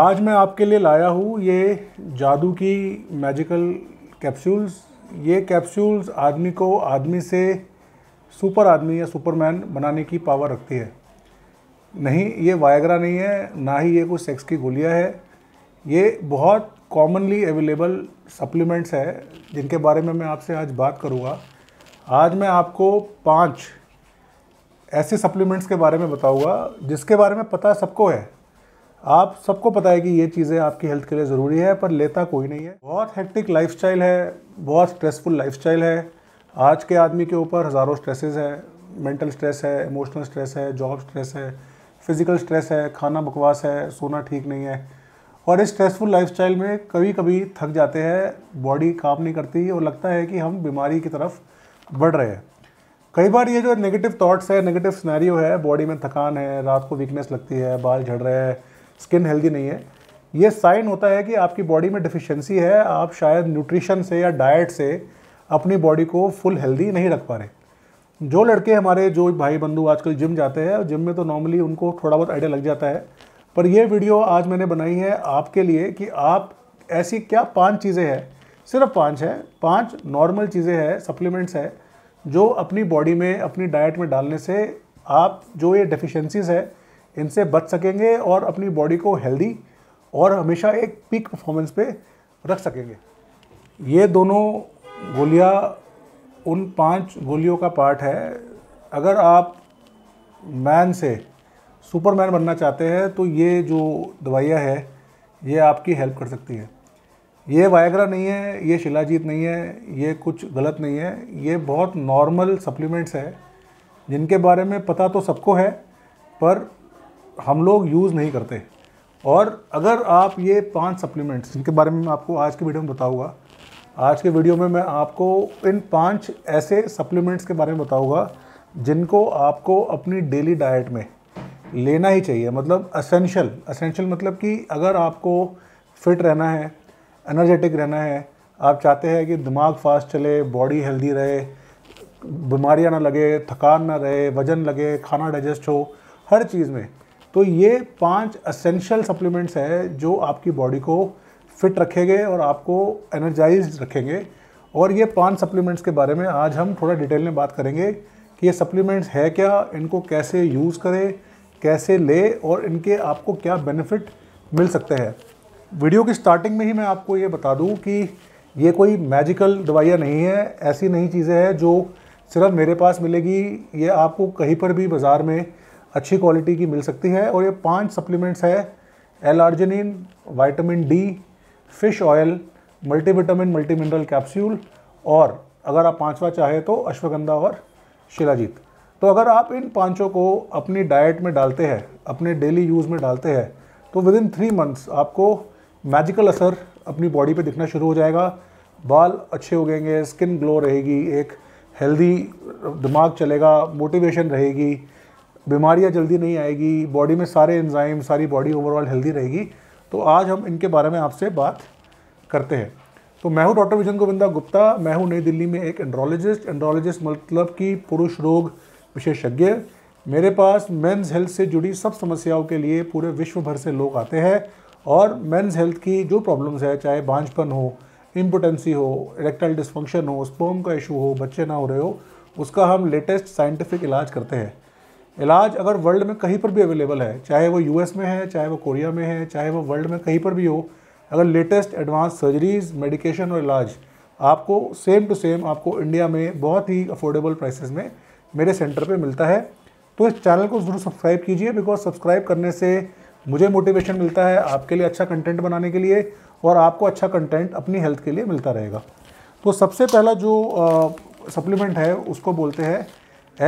आज मैं आपके लिए लाया हूँ ये जादू की मैजिकल कैप्सूल्स ये कैप्सूल्स आदमी को आदमी से सुपर आदमी या सुपरमैन बनाने की पावर रखती है नहीं ये वायग्रा नहीं है ना ही ये कोई सेक्स की गोलियाँ है ये बहुत कॉमनली अवेलेबल सप्लीमेंट्स है जिनके बारे में मैं आपसे आज बात करूँगा आज मैं आपको पाँच ऐसे सप्लीमेंट्स के बारे में बताऊँगा जिसके बारे में पता सबको है आप सबको पता है कि ये चीज़ें आपकी हेल्थ के लिए ज़रूरी है पर लेता कोई नहीं है बहुत हेक्टिक लाइफ है बहुत स्ट्रेसफुल लाइफ है आज के आदमी के ऊपर हज़ारों स्ट्रेसेस है मेंटल स्ट्रेस है इमोशनल स्ट्रेस है जॉब स्ट्रेस है फिज़िकल स्ट्रेस है खाना बकवास है सोना ठीक नहीं है और इस स्ट्रेसफुल लाइफस्टाइल में कभी कभी थक जाते हैं बॉडी काम नहीं करती और लगता है कि हम बीमारी की तरफ बढ़ रहे हैं कई बार ये जो नेगेटिव थॉट्स है नेगेटिव स्नैरियो है बॉडी में थकान है रात को वीकनेस लगती है बाल झड़ रहे हैं स्किन हेल्दी नहीं है ये साइन होता है कि आपकी बॉडी में डिफिशेंसी है आप शायद न्यूट्रिशन से या डाइट से अपनी बॉडी को फुल हेल्दी नहीं रख पा रहे जो लड़के हमारे जो भाई बंधु आजकल जिम जाते हैं जिम में तो नॉर्मली उनको थोड़ा बहुत आइडिया लग जाता है पर ये वीडियो आज मैंने बनाई है आपके लिए कि आप ऐसी क्या पांच चीज़ें हैं सिर्फ पांच है पांच नॉर्मल चीज़ें हैं सप्लीमेंट्स हैं जो अपनी बॉडी में अपनी डाइट में डालने से आप जो ये डिफिशेंसीज़ है इनसे बच सकेंगे और अपनी बॉडी को हेल्दी और हमेशा एक पीक परफॉर्मेंस पे रख सकेंगे ये दोनों गोलियाँ उन पांच गोलियों का पार्ट है अगर आप मैन से सुपरमैन बनना चाहते हैं तो ये जो दवाइयाँ है ये आपकी हेल्प कर सकती हैं ये वायग्रा नहीं है ये शिलाजीत नहीं है ये कुछ गलत नहीं है ये बहुत नॉर्मल सप्लीमेंट्स है जिनके बारे में पता तो सबको है पर हम लोग यूज़ नहीं करते और अगर आप ये पांच सप्लीमेंट्स जिनके बारे में मैं आपको आज की वीडियो में बताऊँगा आज के वीडियो में मैं आपको इन पांच ऐसे सप्लीमेंट्स के बारे में बताऊँगा जिनको आपको अपनी डेली डाइट में लेना ही चाहिए मतलब असेंशल असेंशल मतलब कि अगर आपको फिट रहना है एनर्जेटिक रहना है आप चाहते हैं कि दिमाग फास्ट चले बॉडी हेल्दी रहे बीमारियाँ ना लगे थकान ना रहे वज़न लगे खाना डाइजेस्ट हो हर चीज़ में तो ये पांच असेंशियल सप्लीमेंट्स हैं जो आपकी बॉडी को फिट रखेंगे और आपको एनर्जाइज रखेंगे और ये पांच सप्लीमेंट्स के बारे में आज हम थोड़ा डिटेल में बात करेंगे कि ये सप्लीमेंट्स है क्या इनको कैसे यूज़ करें कैसे ले और इनके आपको क्या बेनिफिट मिल सकते हैं वीडियो की स्टार्टिंग में ही मैं आपको ये बता दूं कि ये कोई मैजिकल दवाइयाँ नहीं है ऐसी नई चीज़ें हैं जो सिर्फ मेरे पास मिलेगी ये आपको कहीं पर भी बाज़ार में अच्छी क्वालिटी की मिल सकती है और ये पांच सप्लीमेंट्स है L arginine vitamin D fish oil multivitamin multi mineral capsule और अगर आप पांचवा चाहे तो अश्वगंधा और शिलाजीत तो अगर आप इन पांचों को अपनी डाइट में डालते हैं अपने डेली यूज़ में डालते हैं तो विद इन थ्री मंथ्स आपको मैजिकल असर अपनी बॉडी पे दिखना शुरू हो जाएगा बाल अच्छे हो गएंगे स्किन ग्लो रहेगी एक हेल्दी दिमाग चलेगा मोटिवेशन रहेगी बीमारियाँ जल्दी नहीं आएगी बॉडी में सारे एंजाइम सारी बॉडी ओवरऑल हेल्दी रहेगी तो आज हम इनके बारे में आपसे बात करते हैं तो मैं हूँ डॉक्टर विजन गोविंदा गुप्ता मैं हूँ नई दिल्ली में एक एंड्रोलॉजिस्ट एंड्रोलॉजिस्ट मतलब कि पुरुष रोग विशेषज्ञ मेरे पास मेंस हेल्थ से जुड़ी सब समस्याओं के लिए पूरे विश्व भर से लोग आते हैं और मेंस हेल्थ की जो प्रॉब्लम्स है चाहे बांझपन हो इम्पोटेंसी हो इरेक्टाइल डिस्फंक्शन हो स्पर्म का इशू हो बच्चे ना हो रहे हो उसका हम लेटेस्ट साइंटिफिक इलाज करते हैं इलाज अगर वर्ल्ड में कहीं पर भी अवेलेबल है चाहे वो यूएस में है चाहे वो कोरिया में है चाहे वो वर्ल्ड में कहीं पर भी हो अगर लेटेस्ट एडवांस सर्जरीज मेडिकेशन और इलाज आपको सेम टू सेम आपको इंडिया में बहुत ही अफोर्डेबल प्राइसेस में मेरे सेंटर पे मिलता है तो इस चैनल को ज़रूर सब्सक्राइब कीजिए बिकॉज सब्सक्राइब करने से मुझे मोटिवेशन मिलता है आपके लिए अच्छा कंटेंट बनाने के लिए और आपको अच्छा कंटेंट अपनी हेल्थ के लिए मिलता रहेगा तो सबसे पहला जो सप्लीमेंट है उसको बोलते हैं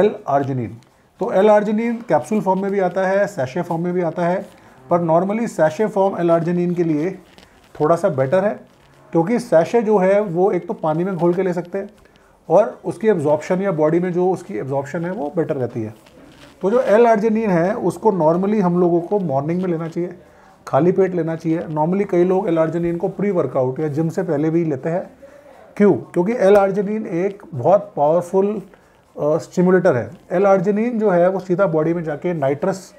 एल आर्जिनिन तो एल आर्जिनिन कैप्सूल फॉर्म में भी आता है सैशे फॉर्म में भी आता है पर normally sachet form L arginine के लिए थोड़ा सा बेटर है क्योंकि सैशे जो है वो एक तो पानी में घोल के ले सकते हैं और उसकी एब्जॉर्प्शन या बॉडी में जो उसकी एब्जॉर्प्शन है वो बेटर रहती है तो जो एल आर्जिनिन है उसको नॉर्मली हम लोगों को मॉर्निंग में लेना चाहिए खाली पेट लेना चाहिए नॉर्मली कई लोग एल आर्जिनिन को प्री वर्कआउट या जिम से पहले भी लेते हैं क्यों क्योंकि एल आर्जिनिन एक बहुत पावरफुल स्टिमुलेटर है एल आर्जिनिन जो है वो सीधा बॉडी में जाके नाइट्रस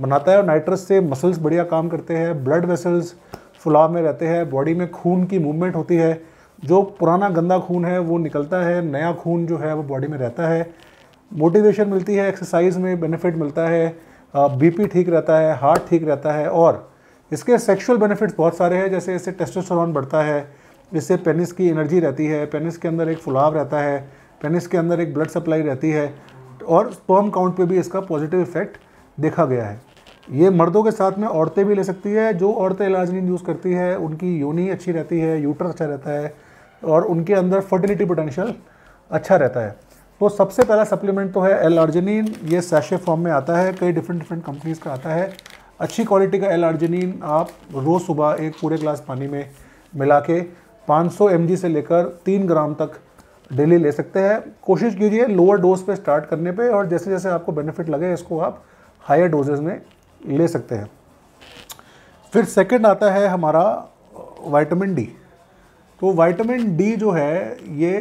बनाता है और नाइट्रस से मसल्स बढ़िया काम करते हैं ब्लड वेसल्स फुलाव में रहते हैं बॉडी में खून की मूवमेंट होती है जो पुराना गंदा खून है वो निकलता है नया खून जो है वो बॉडी में रहता है मोटिवेशन मिलती है एक्सरसाइज में बेनिफिट मिलता है बीपी ठीक रहता है हार्ट ठीक रहता है और इसके सेक्सुअल बेनिफिट्स बहुत सारे हैं जैसे इससे टेस्टोस्टेरोन बढ़ता है इससे पेनिस की एनर्जी रहती है पेनिस के अंदर एक फुलाव रहता है पेनिस के अंदर एक ब्लड सप्लाई रहती है और स्पर्म काउंट पे भी इसका पॉजिटिव इफेक्ट देखा गया है ये मर्दों के साथ में औरतें भी ले सकती है जो औरतें एलाजनिन यूज़ करती है उनकी योनी अच्छी रहती है यूटर अच्छा रहता है और उनके अंदर फर्टिलिटी पोटेंशियल अच्छा रहता है तो सबसे पहला सप्लीमेंट तो है एल आर्जिनिन ये सैशे फॉर्म में आता है कई डिफरेंट डिफरेंट कंपनीज़ का आता है अच्छी क्वालिटी का एल आर्जिनिन आप रोज़ सुबह एक पूरे ग्लास पानी में मिला के पाँच mg से लेकर तीन ग्राम तक डेली ले सकते हैं कोशिश कीजिए लोअर डोज पे स्टार्ट करने पे और जैसे जैसे आपको बेनिफिट लगे इसको आप हायर डोजेज में ले सकते हैं फिर सेकेंड आता है हमारा वाइटामिन डी तो वाइटामिन डी जो है ये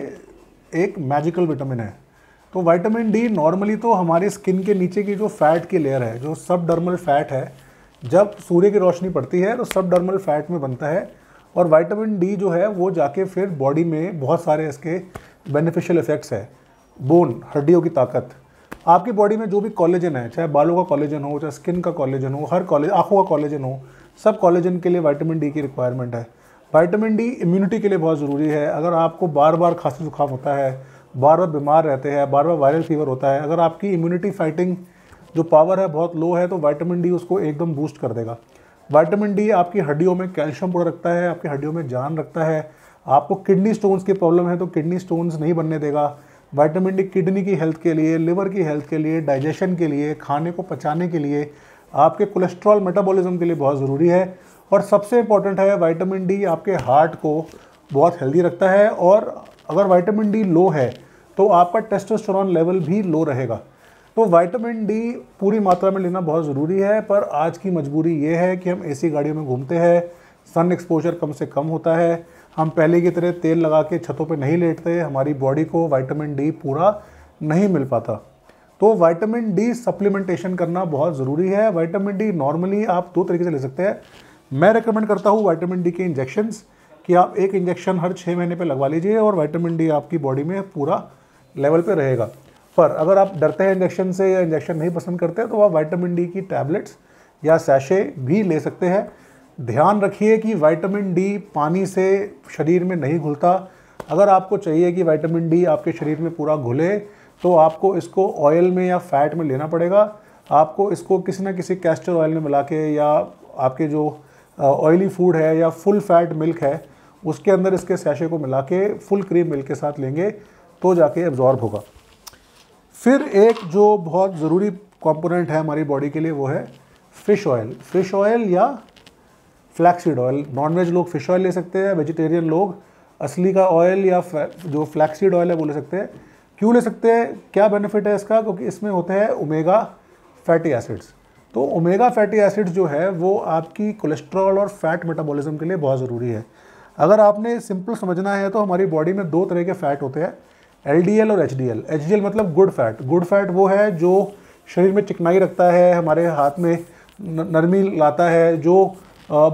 एक मैजिकल विटामिन है तो वाइटामिन डी नॉर्मली तो हमारी स्किन के नीचे की जो फैट की लेयर है जो सब डर्मल फैट है जब सूर्य की रोशनी पड़ती है तो सब डर्मल फैट में बनता है और वाइटामिन डी जो है वो जाके फिर बॉडी में बहुत सारे इसके बेनिफिशियल इफेक्ट्स है बोन हड्डियों की ताकत आपकी बॉडी में जो भी कॉलेजन है चाहे बालों का कॉलेजन हो चाहे स्किन का कॉलेजन हो हर कॉलेज आँखों का कॉलेजन हो सब कॉलेजन के लिए वाइटामिन डी की रिक्वायरमेंट है वाइटामिन डी इम्यूनिटी के लिए बहुत ज़रूरी है अगर आपको बार बार खांसी जुकाम होता है बार बार बीमार रहते हैं बार बार वायरल फीवर होता है अगर आपकी इम्यूनिटी फाइटिंग जो पावर है बहुत लो है तो वाइटामिन डी उसको एकदम बूस्ट कर देगा वाइटामिन डी आपकी हड्डियों में कैल्शियम पूरा रखता है आपकी हड्डियों में जान रखता है आपको किडनी स्टोन्स की प्रॉब्लम है तो किडनी स्टोन्स नहीं बनने देगा वाइटामिन डी किडनी की हेल्थ के लिए लिवर की हेल्थ के लिए डाइजेशन के लिए खाने को पचाने के लिए आपके कोलेस्ट्रॉल मेटाबॉलिज्म के लिए बहुत ज़रूरी है और सबसे इंपॉर्टेंट है वाइटामिन डी आपके हार्ट को बहुत हेल्दी रखता है और अगर वाइटामिन डी लो है तो आपका टेस्टोस्टेरोन लेवल भी लो रहेगा तो वाइटामिन डी पूरी मात्रा में लेना बहुत ज़रूरी है पर आज की मजबूरी ये है कि हम एसी गाड़ियों में घूमते हैं सन एक्सपोजर कम से कम होता है हम पहले की तरह तेल लगा के छतों पे नहीं लेटते हमारी बॉडी को वाइटामिन डी पूरा नहीं मिल पाता तो वाइटामिन डी सप्लीमेंटेशन करना बहुत ज़रूरी है वाइटामिन डी नॉर्मली आप दो तरीके से ले सकते हैं मैं रिकमेंड करता हूँ वाइटामिन डी के इंजेक्शंस कि आप एक इंजेक्शन हर छः महीने पे लगवा लीजिए और वाइटामिन डी आपकी बॉडी में पूरा लेवल पे रहेगा पर अगर आप डरते हैं इंजेक्शन से या इंजेक्शन नहीं पसंद करते हैं तो आप वाइटामिन डी की टैबलेट्स या सैशे भी ले सकते हैं ध्यान रखिए कि वाइटामिन डी पानी से शरीर में नहीं घुलता अगर आपको चाहिए कि वाइटामिन डी आपके शरीर में पूरा घुले तो आपको इसको ऑयल में या फैट में लेना पड़ेगा आपको इसको किसी ना किसी कैस्टर ऑयल में मिला के या आपके जो ऑयली फूड है या फुल फैट मिल्क है उसके अंदर इसके सैशे को मिला के फुल क्रीम मिल्क के साथ लेंगे तो जाके एब्जॉर्ब होगा फिर एक जो बहुत ज़रूरी कंपोनेंट है हमारी बॉडी के लिए वो है फ़िश ऑयल फ़िश ऑयल या फ्लैक्सीड ऑयल नॉनवेज लोग फ़िश ऑयल ले सकते हैं वेजिटेरियन लोग असली का ऑयल या जो फ्लैक्सीड ऑयल है वो ले सकते हैं क्यों ले सकते हैं क्या बेनिफिट है इसका क्योंकि इसमें होते हैं ओमेगा फैटी एसिड्स तो ओमेगा फैटी एसिड्स जो है वो आपकी कोलेस्ट्रॉल और फैट मेटाबॉलिज्म के लिए बहुत ज़रूरी है अगर आपने सिंपल समझना है तो हमारी बॉडी में दो तरह के फैट होते हैं एल और एच डी मतलब गुड फैट गुड फैट वो है जो शरीर में चिकनाई रखता है हमारे हाथ में नरमी लाता है जो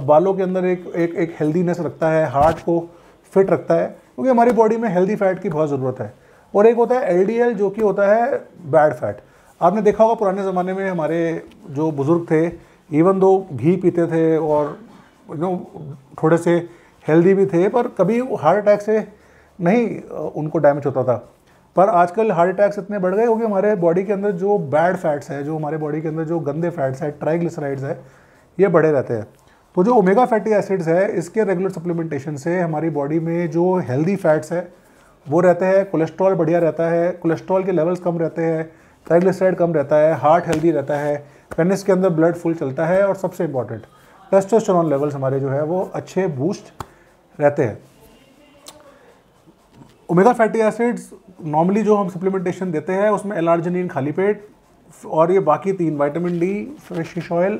बालों के अंदर एक एक एक हेल्दीनेस रखता है हार्ट को फिट रखता है क्योंकि हमारी बॉडी में हेल्दी फैट की बहुत ज़रूरत है और एक होता है एल जो कि होता है बैड फैट आपने देखा होगा पुराने ज़माने में हमारे जो बुज़ुर्ग थे इवन दो घी पीते थे और यू नो थोड़े से हेल्दी भी थे पर कभी हार्ट अटैक से नहीं उनको डैमेज होता था पर आजकल हार्ट अटैक्स इतने बढ़ गए क्योंकि हमारे बॉडी के अंदर जो बैड फैट्स है जो हमारे बॉडी के अंदर जो गंदे फैट्स है ट्राइग्लिसराइड्स है ये बढ़े रहते हैं तो जो ओमेगा फैटी एसिड्स है इसके रेगुलर सप्लीमेंटेशन से हमारी बॉडी में जो हेल्दी फैट्स है वो रहते हैं कोलेस्ट्रॉल बढ़िया रहता है कोलेस्ट्रॉल के लेवल्स कम रहते हैं ट्राइग्लिसराइड कम रहता है हार्ट हेल्दी रहता है पेनिस के अंदर ब्लड फुल चलता है और सबसे इम्पॉर्टेंट टेस्टोस्टेरोन लेवल्स हमारे जो है वो अच्छे बूस्ट रहते हैं ओमेगा फैटी एसिड्स नॉर्मली जो हम सप्लीमेंटेशन देते हैं उसमें एलार्जनिन खाली पेट और ये बाकी तीन वाइटामिन डी फिश ऑयल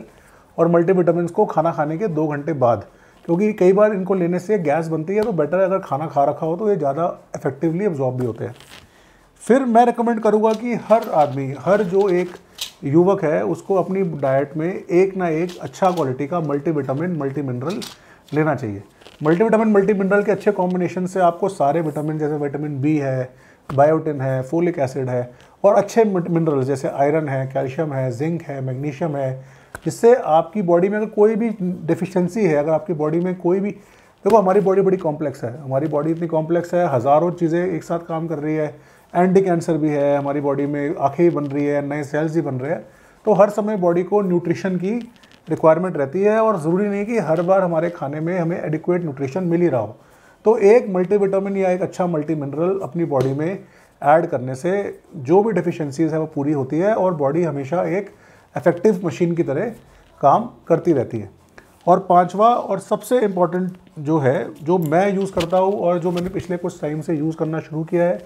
और मल्टीविटामिन को खाना खाने के दो घंटे बाद क्योंकि कई बार इनको लेने से गैस बनती है तो बेटर है अगर खाना खा रखा हो तो ये ज़्यादा इफेक्टिवली एब्जॉर्ब भी होते हैं फिर मैं रिकमेंड करूँगा कि हर आदमी हर जो एक युवक है उसको अपनी डाइट में एक ना एक अच्छा क्वालिटी का मल्टीविटामिन मल्टी मिनरल लेना चाहिए मल्टीविटामिन मल्टी मिनरल के अच्छे कॉम्बिनेशन से आपको सारे विटामिन जैसे विटामिन बी है बायोटिन है फोलिक एसिड है और अच्छे मिनरल्स जैसे आयरन है कैल्शियम है जिंक है मैग्नीशियम है जिससे आपकी बॉडी में अगर कोई भी डिफिशेंसी है अगर आपकी बॉडी में कोई भी देखो हमारी बॉडी बड़ी कॉम्प्लेक्स है हमारी बॉडी इतनी कॉम्प्लेक्स है हज़ारों चीज़ें एक साथ काम कर रही है एंटी कैंसर भी है हमारी बॉडी में आँखें भी बन रही है नए सेल्स भी बन रहे हैं तो हर समय बॉडी को न्यूट्रिशन की रिक्वायरमेंट रहती है और ज़रूरी नहीं कि हर बार हमारे खाने में हमें एडिक्वेट न्यूट्रिशन मिल ही रहा हो तो एक मल्टीविटामिन या एक अच्छा मल्टी मिनरल अपनी बॉडी में ऐड करने से जो भी डिफिशेंसीज है वो पूरी होती है और बॉडी हमेशा एक इफ़ेक्टिव मशीन की तरह काम करती रहती है और पांचवा और सबसे इम्पॉर्टेंट जो है जो मैं यूज़ करता हूँ और जो मैंने पिछले कुछ टाइम से यूज़ करना शुरू किया है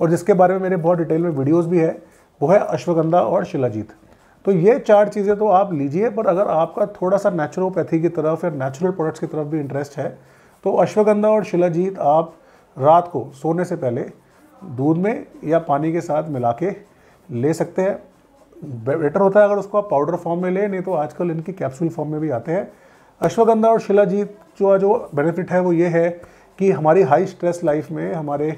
और जिसके बारे में मेरे बहुत डिटेल में वीडियोज़ भी है वो है अश्वगंधा और शिलाजीत तो ये चार चीज़ें तो आप लीजिए पर अगर आपका थोड़ा सा नेचुरोपैथी की तरफ या नेचुरल प्रोडक्ट्स की तरफ भी इंटरेस्ट है तो अश्वगंधा और शिलाजीत आप रात को सोने से पहले दूध में या पानी के साथ मिला के ले सकते हैं बेटर होता है अगर उसको आप पाउडर फॉर्म में लें नहीं तो आजकल इनकी कैप्सूल फॉर्म में भी आते हैं अश्वगंधा और शिलाजीत जो जो बेनिफिट है वो ये है कि हमारी हाई स्ट्रेस लाइफ में हमारे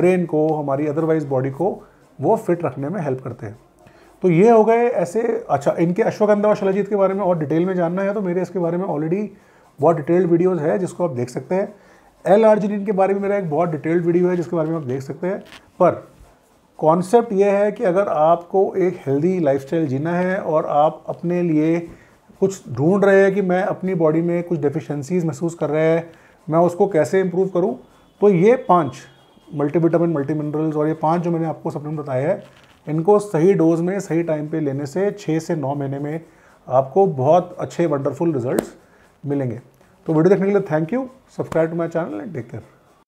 ब्रेन को हमारी अदरवाइज बॉडी को वो फिट रखने में हेल्प करते हैं तो ये हो गए ऐसे अच्छा इनके अश्वगंधा और शलजीत के बारे में और डिटेल में जानना है तो मेरे इसके बारे में ऑलरेडी बहुत डिटेल्ड वीडियोज़ है जिसको आप देख सकते हैं एल आर्जिन के बारे में मेरा एक बहुत डिटेल्ड वीडियो है जिसके बारे में आप देख सकते हैं पर कॉन्सेप्ट यह है कि अगर आपको एक हेल्दी लाइफस्टाइल जीना है और आप अपने लिए कुछ ढूंढ रहे हैं कि मैं अपनी बॉडी में कुछ डेफिशिएंसीज महसूस कर रहे हैं मैं उसको कैसे इम्प्रूव करूँ तो ये पाँच मल्टीविटामिन मल्टी मिनरल्स और ये पाँच जो मैंने आपको सप्लीमेंट बताया है इनको सही डोज में सही टाइम पे लेने से छः से नौ महीने में आपको बहुत अच्छे वंडरफुल रिजल्ट्स मिलेंगे तो वीडियो देखने के लिए thank you subscribe to my channel and take care